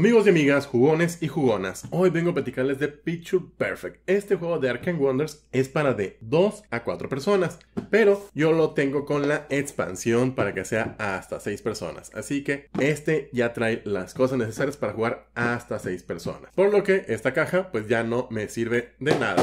Amigos y amigas, jugones y jugonas, hoy vengo a platicarles de Picture Perfect. Este juego de Arkham Wonders es para de 2 a 4 personas, pero yo lo tengo con la expansión para que sea hasta 6 personas. Así que este ya trae las cosas necesarias para jugar hasta 6 personas. Por lo que esta caja pues ya no me sirve de nada.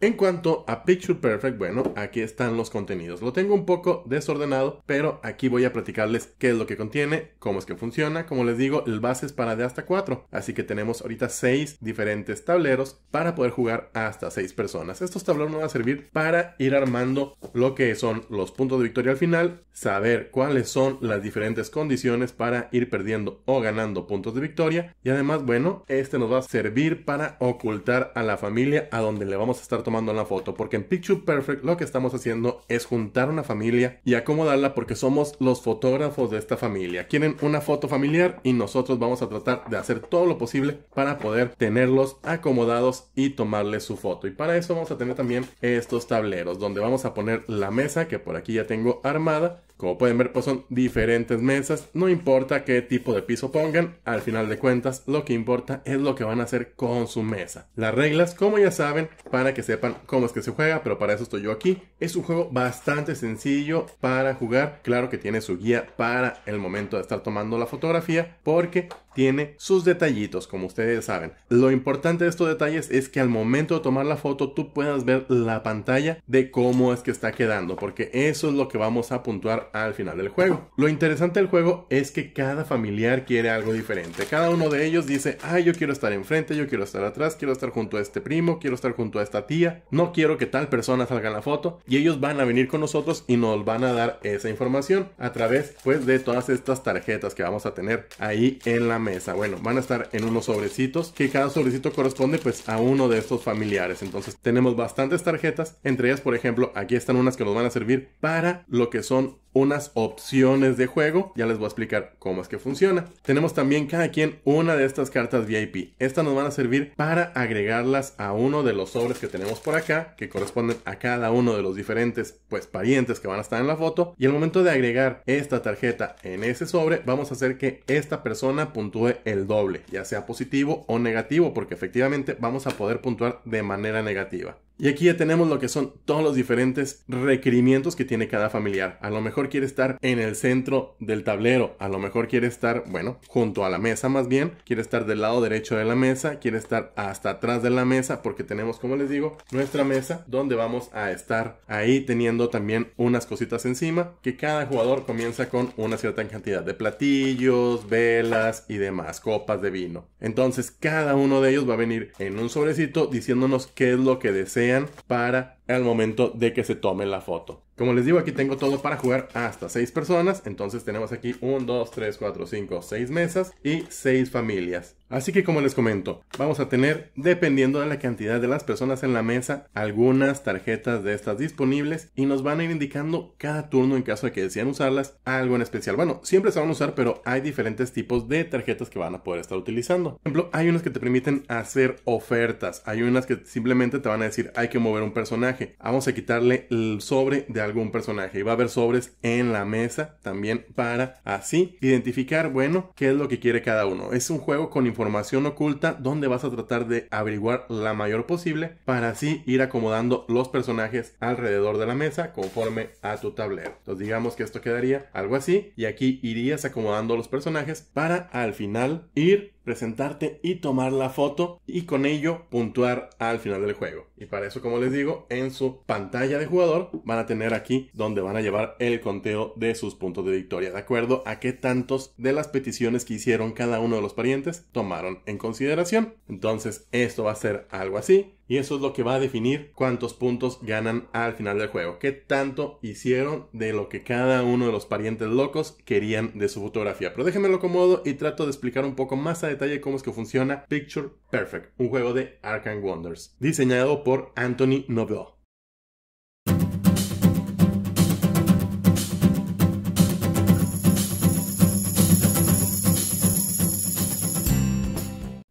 En cuanto a Picture Perfect, bueno, aquí están los contenidos. Lo tengo un poco desordenado, pero aquí voy a platicarles qué es lo que contiene, cómo es que funciona. Como les digo, el base es para de hasta 4, así que tenemos ahorita seis diferentes tableros para poder jugar hasta 6 personas. Estos tableros nos van a servir para ir armando lo que son los puntos de victoria al final, saber cuáles son las diferentes condiciones para ir perdiendo o ganando puntos de victoria y además, bueno, este nos va a servir para ocultar a la familia a donde le vamos a estar tomando una foto, porque en Picture Perfect lo que estamos haciendo es juntar una familia y acomodarla porque somos los fotógrafos de esta familia. Quieren una foto familiar y nosotros vamos a tratar de hacer todo lo posible para poder tenerlos acomodados y tomarles su foto. Y para eso vamos a tener también estos tableros donde vamos a poner la mesa que por aquí ya tengo armada como pueden ver, pues son diferentes mesas. No importa qué tipo de piso pongan, al final de cuentas lo que importa es lo que van a hacer con su mesa. Las reglas, como ya saben, para que sepan cómo es que se juega, pero para eso estoy yo aquí. Es un juego bastante sencillo para jugar. Claro que tiene su guía para el momento de estar tomando la fotografía, porque tiene sus detallitos, como ustedes saben. Lo importante de estos detalles es que al momento de tomar la foto tú puedas ver la pantalla de cómo es que está quedando, porque eso es lo que vamos a puntuar al final del juego. Lo interesante del juego es que cada familiar quiere algo diferente. Cada uno de ellos dice, ay yo quiero estar enfrente, yo quiero estar atrás, quiero estar junto a este primo, quiero estar junto a esta tía, no quiero que tal persona salga en la foto. Y ellos van a venir con nosotros y nos van a dar esa información a través pues de todas estas tarjetas que vamos a tener ahí en la bueno, van a estar en unos sobrecitos que cada sobrecito corresponde pues a uno de estos familiares. Entonces tenemos bastantes tarjetas, entre ellas por ejemplo aquí están unas que nos van a servir para lo que son unas opciones de juego. Ya les voy a explicar cómo es que funciona. Tenemos también cada quien una de estas cartas VIP. Estas nos van a servir para agregarlas a uno de los sobres que tenemos por acá, que corresponden a cada uno de los diferentes pues parientes que van a estar en la foto. Y al momento de agregar esta tarjeta en ese sobre, vamos a hacer que esta persona puntúe el doble, ya sea positivo o negativo, porque efectivamente vamos a poder puntuar de manera negativa. Y aquí ya tenemos lo que son todos los diferentes requerimientos que tiene cada familiar. A lo mejor quiere estar en el centro del tablero, a lo mejor quiere estar, bueno, junto a la mesa más bien, quiere estar del lado derecho de la mesa, quiere estar hasta atrás de la mesa, porque tenemos, como les digo, nuestra mesa donde vamos a estar ahí teniendo también unas cositas encima, que cada jugador comienza con una cierta cantidad de platillos, velas y demás, copas de vino. Entonces, cada uno de ellos va a venir en un sobrecito diciéndonos qué es lo que desea para al momento de que se tome la foto. Como les digo, aquí tengo todo para jugar hasta 6 personas. Entonces tenemos aquí 1, 2, 3, 4, 5, 6 mesas y 6 familias. Así que como les comento, vamos a tener, dependiendo de la cantidad de las personas en la mesa, algunas tarjetas de estas disponibles y nos van a ir indicando cada turno en caso de que decían usarlas algo en especial. Bueno, siempre se van a usar, pero hay diferentes tipos de tarjetas que van a poder estar utilizando. Por ejemplo, hay unas que te permiten hacer ofertas, hay unas que simplemente te van a decir hay que mover un personaje Vamos a quitarle el sobre de algún personaje. Y va a haber sobres en la mesa también para así identificar, bueno, qué es lo que quiere cada uno. Es un juego con información oculta donde vas a tratar de averiguar la mayor posible para así ir acomodando los personajes alrededor de la mesa conforme a tu tablero. Entonces digamos que esto quedaría algo así y aquí irías acomodando los personajes para al final ir presentarte y tomar la foto y con ello puntuar al final del juego. Y para eso, como les digo, en su pantalla de jugador van a tener aquí donde van a llevar el conteo de sus puntos de victoria, de acuerdo a qué tantos de las peticiones que hicieron cada uno de los parientes tomaron en consideración. Entonces, esto va a ser algo así. Y eso es lo que va a definir cuántos puntos ganan al final del juego. Qué tanto hicieron de lo que cada uno de los parientes locos querían de su fotografía. Pero déjenme lo acomodo y trato de explicar un poco más a detalle cómo es que funciona Picture Perfect, un juego de Arkham Wonders, diseñado por Anthony Novel.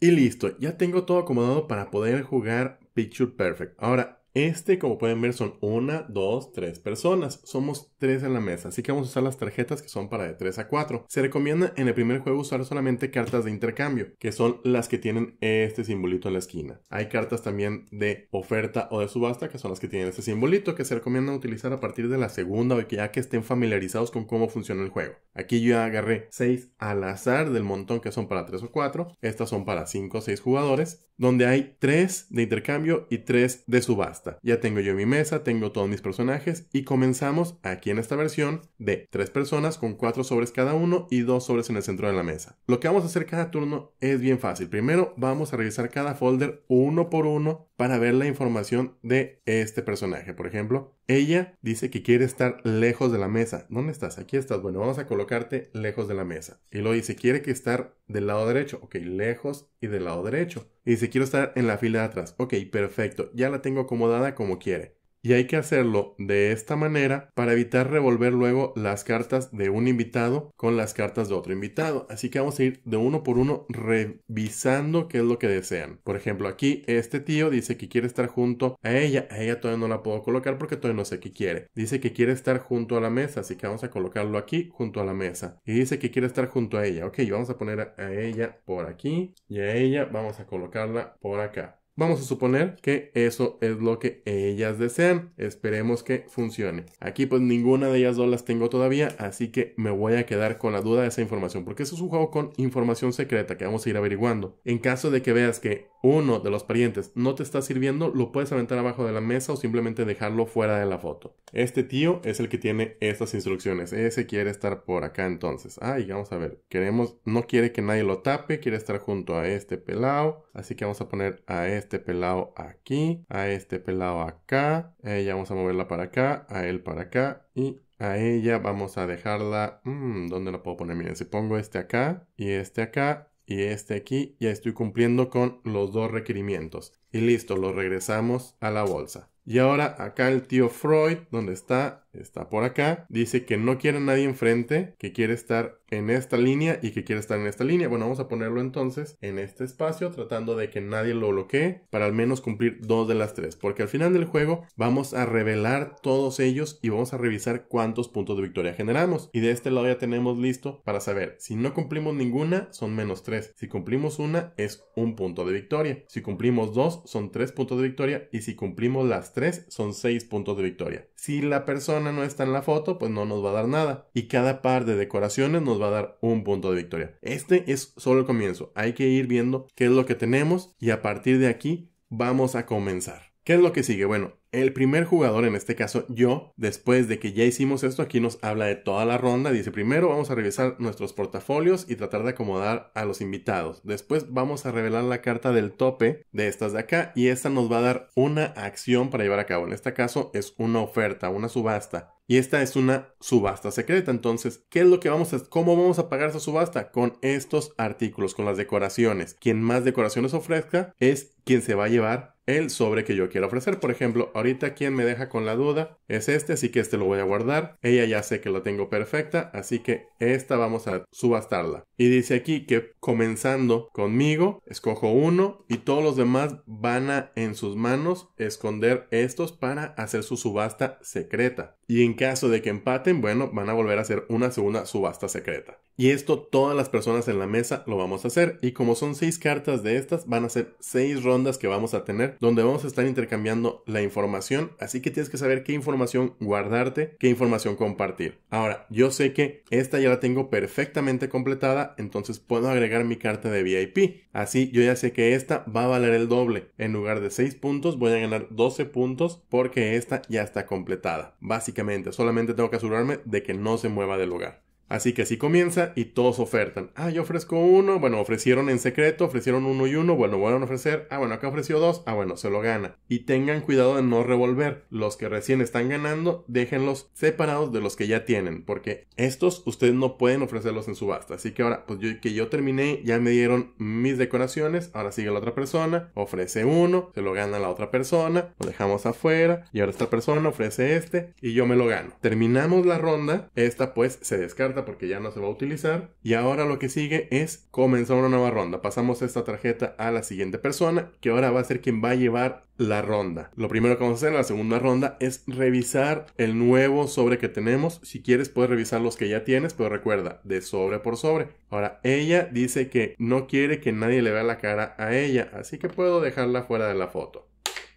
Y listo, ya tengo todo acomodado para poder jugar Picture Perfect. Ahora, este, como pueden ver, son una, dos, tres personas. Somos tres en la mesa, así que vamos a usar las tarjetas que son para de 3 a 4. Se recomienda en el primer juego usar solamente cartas de intercambio, que son las que tienen este simbolito en la esquina. Hay cartas también de oferta o de subasta, que son las que tienen este simbolito, que se recomienda utilizar a partir de la segunda o que ya que estén familiarizados con cómo funciona el juego. Aquí yo agarré 6 al azar del montón que son para tres o cuatro. Estas son para 5 o 6 jugadores, donde hay 3 de intercambio y 3 de subasta. Ya tengo yo mi mesa, tengo todos mis personajes y comenzamos aquí en esta versión de tres personas con cuatro sobres cada uno y dos sobres en el centro de la mesa. Lo que vamos a hacer cada turno es bien fácil. Primero vamos a revisar cada folder uno por uno para ver la información de este personaje. Por ejemplo, ella dice que quiere estar lejos de la mesa. ¿Dónde estás? Aquí estás. Bueno, vamos a colocarte lejos de la mesa. Y luego dice, quiere que estar del lado derecho. Ok, lejos y del lado derecho. Y dice, quiero estar en la fila de atrás. Ok, perfecto. Ya la tengo acomodada como quiere y hay que hacerlo de esta manera para evitar revolver luego las cartas de un invitado con las cartas de otro invitado. Así que vamos a ir de uno por uno revisando qué es lo que desean. Por ejemplo, aquí este tío dice que quiere estar junto a ella. A ella todavía no la puedo colocar porque todavía no sé qué quiere. Dice que quiere estar junto a la mesa, así que vamos a colocarlo aquí junto a la mesa. Y dice que quiere estar junto a ella. Ok, vamos a poner a ella por aquí y a ella vamos a colocarla por acá. Vamos a suponer que eso es lo que ellas desean. Esperemos que funcione. Aquí pues ninguna de ellas dos las tengo todavía, así que me voy a quedar con la duda de esa información, porque eso es un juego con información secreta que vamos a ir averiguando. En caso de que veas que uno de los parientes no te está sirviendo, lo puedes aventar abajo de la mesa o simplemente dejarlo fuera de la foto. Este tío es el que tiene estas instrucciones. Ese quiere estar por acá entonces. Ay, ah, vamos a ver. Queremos, no quiere que nadie lo tape, quiere estar junto a este pelado. Así que vamos a poner a este pelado aquí, a este pelado acá. Ella vamos a moverla para acá, a él para acá y a ella vamos a dejarla. Mmm, ¿Dónde la puedo poner? Miren, si pongo este acá y este acá, y este aquí, ya estoy cumpliendo con los dos requerimientos. Y listo, lo regresamos a la bolsa. Y ahora acá el tío Freud, donde está está por acá. Dice que no quiere nadie enfrente, que quiere estar en esta línea y que quiere estar en esta línea. Bueno, vamos a ponerlo entonces en este espacio, tratando de que nadie lo bloquee para al menos cumplir dos de las tres. Porque al final del juego vamos a revelar todos ellos y vamos a revisar cuántos puntos de victoria generamos. Y de este lado ya tenemos listo para saber si no cumplimos ninguna, son menos tres. Si cumplimos una, es un punto de victoria. Si cumplimos dos, son tres puntos de victoria. Y si cumplimos las tres, son seis puntos de victoria. Si la persona no está en la foto, pues no nos va a dar nada. Y cada par de decoraciones nos va a dar un punto de victoria. Este es solo el comienzo. Hay que ir viendo qué es lo que tenemos y a partir de aquí vamos a comenzar. ¿Qué es lo que sigue? Bueno, el primer jugador, en este caso yo, después de que ya hicimos esto, aquí nos habla de toda la ronda. Dice, primero vamos a revisar nuestros portafolios y tratar de acomodar a los invitados. Después vamos a revelar la carta del tope de estas de acá y esta nos va a dar una acción para llevar a cabo. En este caso es una oferta, una subasta. Y esta es una subasta secreta. Entonces, ¿qué es lo que vamos a cómo vamos a pagar esa subasta? Con estos artículos, con las decoraciones. Quien más decoraciones ofrezca es quien se va a llevar el sobre que yo quiero ofrecer. Por ejemplo, ahorita quien me deja con la duda es este, así que este lo voy a guardar. Ella ya sé que lo tengo perfecta, así que esta vamos a subastarla. Y dice aquí que comenzando conmigo, escojo uno y todos los demás van a en sus manos esconder estos para hacer su subasta secreta. Y en caso de que empaten, bueno, van a volver a hacer una segunda subasta secreta. Y esto todas las personas en la mesa lo vamos a hacer. Y como son seis cartas de estas, van a ser seis rondas que vamos a tener donde vamos a estar intercambiando la información, así que tienes que saber qué información guardarte, qué información compartir. Ahora, yo sé que esta ya la tengo perfectamente completada, entonces puedo agregar mi carta de VIP. Así yo ya sé que esta va a valer el doble. En lugar de 6 puntos, voy a ganar 12 puntos porque esta ya está completada. Básicamente, solamente tengo que asegurarme de que no se mueva del lugar. Así que así comienza y todos ofertan. Ah, yo ofrezco uno. Bueno, ofrecieron en secreto, ofrecieron uno y uno. Bueno, vuelven a ofrecer. Ah, bueno, acá ofreció dos. Ah, bueno, se lo gana. Y tengan cuidado de no revolver. Los que recién están ganando, déjenlos separados de los que ya tienen. Porque estos ustedes no pueden ofrecerlos en subasta. Así que ahora, pues yo que yo terminé, ya me dieron mis decoraciones. Ahora sigue la otra persona, ofrece uno, se lo gana la otra persona, lo dejamos afuera. Y ahora esta persona ofrece este y yo me lo gano. Terminamos la ronda. Esta pues se descarga porque ya no se va a utilizar. Y ahora lo que sigue es comenzar una nueva ronda. Pasamos esta tarjeta a la siguiente persona, que ahora va a ser quien va a llevar la ronda. Lo primero que vamos a hacer en la segunda ronda es revisar el nuevo sobre que tenemos. Si quieres puedes revisar los que ya tienes, pero recuerda, de sobre por sobre. Ahora, ella dice que no quiere que nadie le vea la cara a ella, así que puedo dejarla fuera de la foto.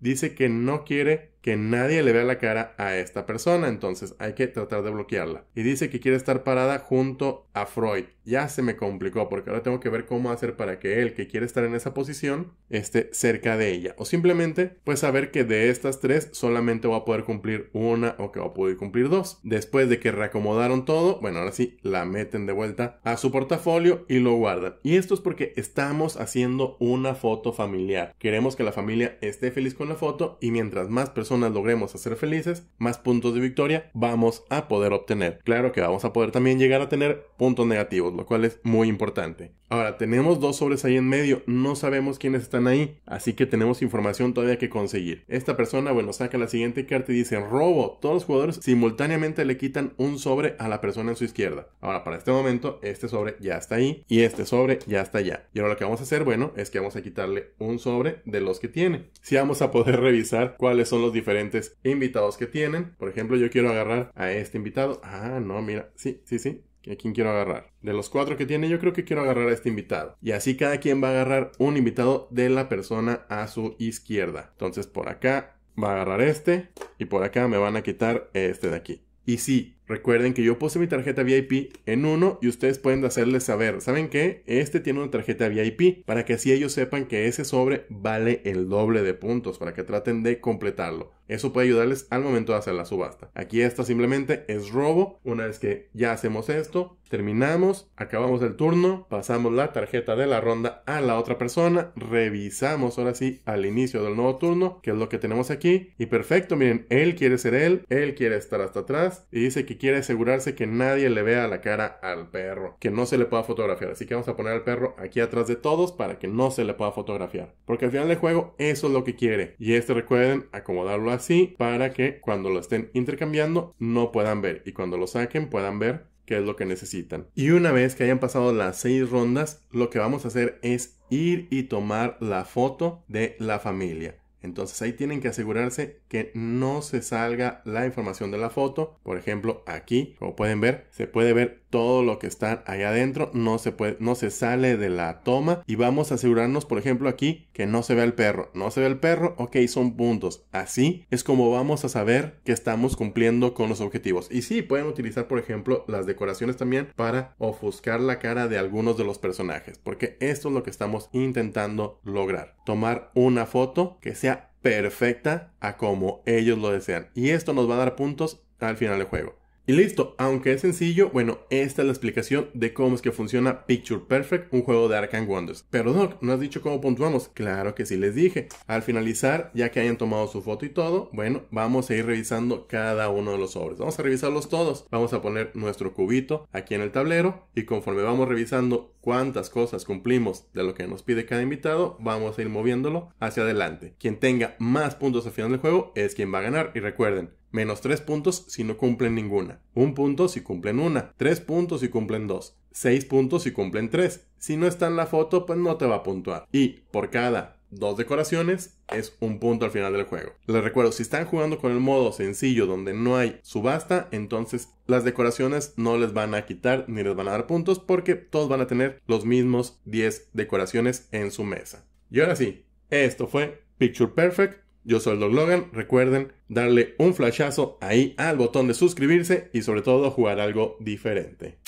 Dice que no quiere que nadie le vea la cara a esta persona, entonces hay que tratar de bloquearla. Y dice que quiere estar parada junto a Freud. Ya se me complicó porque ahora tengo que ver cómo hacer para que él que quiere estar en esa posición esté cerca de ella. O simplemente pues saber que de estas tres solamente va a poder cumplir una o que va a poder cumplir dos. Después de que reacomodaron todo, bueno, ahora sí, la meten de vuelta a su portafolio y lo guardan. Y esto es porque estamos haciendo una foto familiar. Queremos que la familia esté feliz con la foto y mientras más personas logremos hacer felices, más puntos de victoria vamos a poder obtener. Claro que vamos a poder también llegar a tener puntos negativos, lo cual es muy importante. Ahora, tenemos dos sobres ahí en medio, no sabemos quiénes están ahí, así que tenemos información todavía que conseguir. Esta persona, bueno, saca la siguiente carta y dice robo. Todos los jugadores simultáneamente le quitan un sobre a la persona en su izquierda. Ahora, para este momento, este sobre ya está ahí y este sobre ya está allá. Y ahora lo que vamos a hacer, bueno, es que vamos a quitarle un sobre de los que tiene. Si vamos a poder revisar cuáles son los diferentes invitados que tienen. Por ejemplo, yo quiero agarrar a este invitado. Ah, no, mira, sí, sí, sí, a quién quiero agarrar. De los cuatro que tiene, yo creo que quiero agarrar a este invitado. Y así cada quien va a agarrar un invitado de la persona a su izquierda. Entonces por acá va a agarrar este y por acá me van a quitar este de aquí. Y si... Recuerden que yo puse mi tarjeta VIP en uno y ustedes pueden hacerles saber, ¿saben qué? Este tiene una tarjeta VIP para que así ellos sepan que ese sobre vale el doble de puntos para que traten de completarlo. Eso puede ayudarles al momento de hacer la subasta. Aquí esto simplemente es robo. Una vez que ya hacemos esto, terminamos, acabamos el turno, pasamos la tarjeta de la ronda a la otra persona, revisamos ahora sí al inicio del nuevo turno, que es lo que tenemos aquí. Y perfecto, miren, él quiere ser él, él quiere estar hasta atrás y dice que quiere asegurarse que nadie le vea la cara al perro, que no se le pueda fotografiar. Así que vamos a poner al perro aquí atrás de todos para que no se le pueda fotografiar. Porque al final del juego eso es lo que quiere. Y este recuerden acomodarlo así para que cuando lo estén intercambiando no puedan ver y cuando lo saquen puedan ver qué es lo que necesitan. Y una vez que hayan pasado las seis rondas, lo que vamos a hacer es ir y tomar la foto de la familia. Entonces ahí tienen que asegurarse que no se salga la información de la foto. Por ejemplo, aquí, como pueden ver, se puede ver todo lo que está allá adentro no se puede no se sale de la toma y vamos a asegurarnos por ejemplo aquí que no se vea el perro no se ve el perro ok son puntos así es como vamos a saber que estamos cumpliendo con los objetivos y sí pueden utilizar por ejemplo las decoraciones también para ofuscar la cara de algunos de los personajes porque esto es lo que estamos intentando lograr tomar una foto que sea perfecta a como ellos lo desean y esto nos va a dar puntos al final del juego y listo, aunque es sencillo, bueno, esta es la explicación de cómo es que funciona Picture Perfect, un juego de Arkham Wonders. Pero Doc, ¿no has dicho cómo puntuamos? Claro que sí les dije. Al finalizar, ya que hayan tomado su foto y todo, bueno, vamos a ir revisando cada uno de los sobres. Vamos a revisarlos todos. Vamos a poner nuestro cubito aquí en el tablero y conforme vamos revisando cuántas cosas cumplimos de lo que nos pide cada invitado, vamos a ir moviéndolo hacia adelante. Quien tenga más puntos al final del juego es quien va a ganar. Y recuerden, menos 3 puntos si no cumplen ninguna, 1 punto si cumplen una, 3 puntos si cumplen dos, 6 puntos si cumplen tres. Si no está en la foto, pues no te va a puntuar. Y por cada dos decoraciones es un punto al final del juego. Les recuerdo, si están jugando con el modo sencillo donde no hay subasta, entonces las decoraciones no les van a quitar ni les van a dar puntos porque todos van a tener los mismos 10 decoraciones en su mesa. Y ahora sí, esto fue Picture Perfect yo soy el Logan, recuerden darle un flashazo ahí al botón de suscribirse y sobre todo jugar algo diferente.